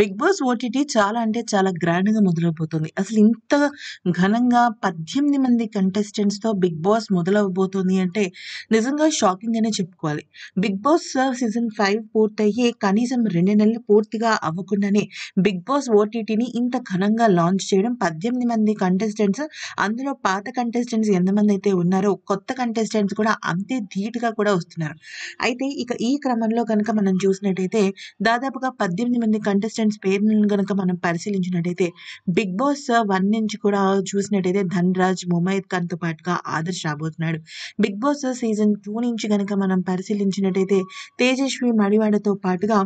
big boss OTT చాలా అంటే చాలా గ్రాండ్ గా మొదలవబోతుంది అసలు ఇంత ఘనంగా పద్దెనిమిది మంది కంటెస్టెంట్స్ తో బిగ్ బాస్ మొదలవబోతుంది అంటే నిజంగా షాకింగ్ అనే చెప్పుకోవాలి బిగ్ బాస్ సీజన్ ఫైవ్ పూర్తయ్యి కనీసం రెండు నెలలు పూర్తిగా అవ్వకుండానే బిగ్ బాస్ ఓటీటీని ఇంత ఘనంగా లాంచ్ చేయడం పద్దెనిమిది మంది కంటెస్టెంట్స్ అందులో పాత కంటెస్టెంట్స్ ఎంతమంది అయితే ఉన్నారో కొత్త కంటెస్టెంట్స్ కూడా అంతే ధీటుగా కూడా వస్తున్నారు అయితే ఇక ఈ క్రమంలో కనుక మనం చూసినట్టయితే దాదాపుగా పద్దెనిమిది మంది కంటెస్టెంట్ కంటెస్టెంట్స్ పేరును కనుక మనం పరిశీలించినట్టయితే బిగ్ బాస్ వన్ నుంచి కూడా చూసినట్టయితే ధనరాజ్ ముమైద్ ఖాన్తో పాటుగా ఆదర్శ్ రాబోతున్నాడు బిగ్ బాస్ సీజన్ టూ నుంచి కనుక మనం పరిశీలించినట్టయితే తేజస్వి మడివాడతో పాటుగా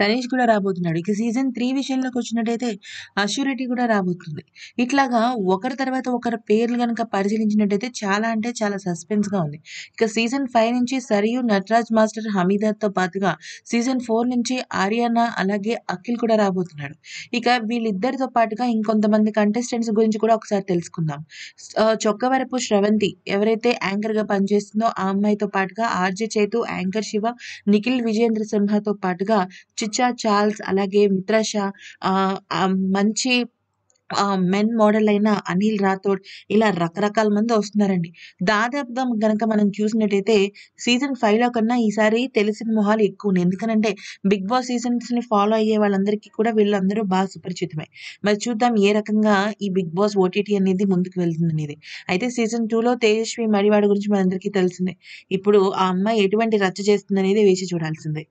తనేష్ కూడా రాబోతున్నాడు ఇక సీజన్ త్రీ విషయంలోకి వచ్చినట్టయితే అష్యూరిటీ కూడా రాబోతుంది ఇట్లాగా ఒకరి తర్వాత ఒకరి పేర్లు కనుక పరిశీలించినట్టయితే చాలా అంటే చాలా సస్పెన్స్గా ఉంది ఇక సీజన్ ఫైవ్ నుంచి సరియు నటరాజ్ మాస్టర్ తో పాటుగా సీజన్ ఫోర్ నుంచి ఆర్యానా అలాగే అఖిల్ కూడా రాబోతున్నాడు ఇక వీళ్ళిద్దరితో పాటుగా ఇంకొంతమంది కంటెస్టెంట్స్ గురించి కూడా ఒకసారి తెలుసుకుందాం చొక్కవరపు శ్రవంతి ఎవరైతే యాంకర్గా పనిచేస్తుందో ఆ అమ్మాయితో పాటుగా ఆర్జే చేతు యాంకర్ శివ నిఖిల్ విజేంద్ర సింహతో పాటుగా మిర్జా చార్ల్స్ అలాగే మిత్రాష మంచి మెన్ మోడల్ అయిన అనిల్ రాథోడ్ ఇలా రకరకాల మంది వస్తున్నారండి దాదాపుగా కనుక మనం చూసినట్టయితే సీజన్ ఫైవ్లో కన్నా ఈసారి తెలిసిన మొహాలు ఎక్కువ ఎందుకనంటే బిగ్ బాస్ సీజన్స్ని ఫాలో అయ్యే వాళ్ళందరికీ కూడా వీళ్ళందరూ బాగా సుపరిచితమే మరి చూద్దాం ఏ రకంగా ఈ బిగ్ బాస్ ఓటీటీ అనేది ముందుకు వెళ్తుంది అనేది అయితే సీజన్ టూలో తేజస్వి మడివాడి గురించి మనందరికీ తెలిసిందే ఇప్పుడు ఆ అమ్మాయి ఎటువంటి రచ్చ చేస్తుంది అనేది వేసి చూడాల్సిందే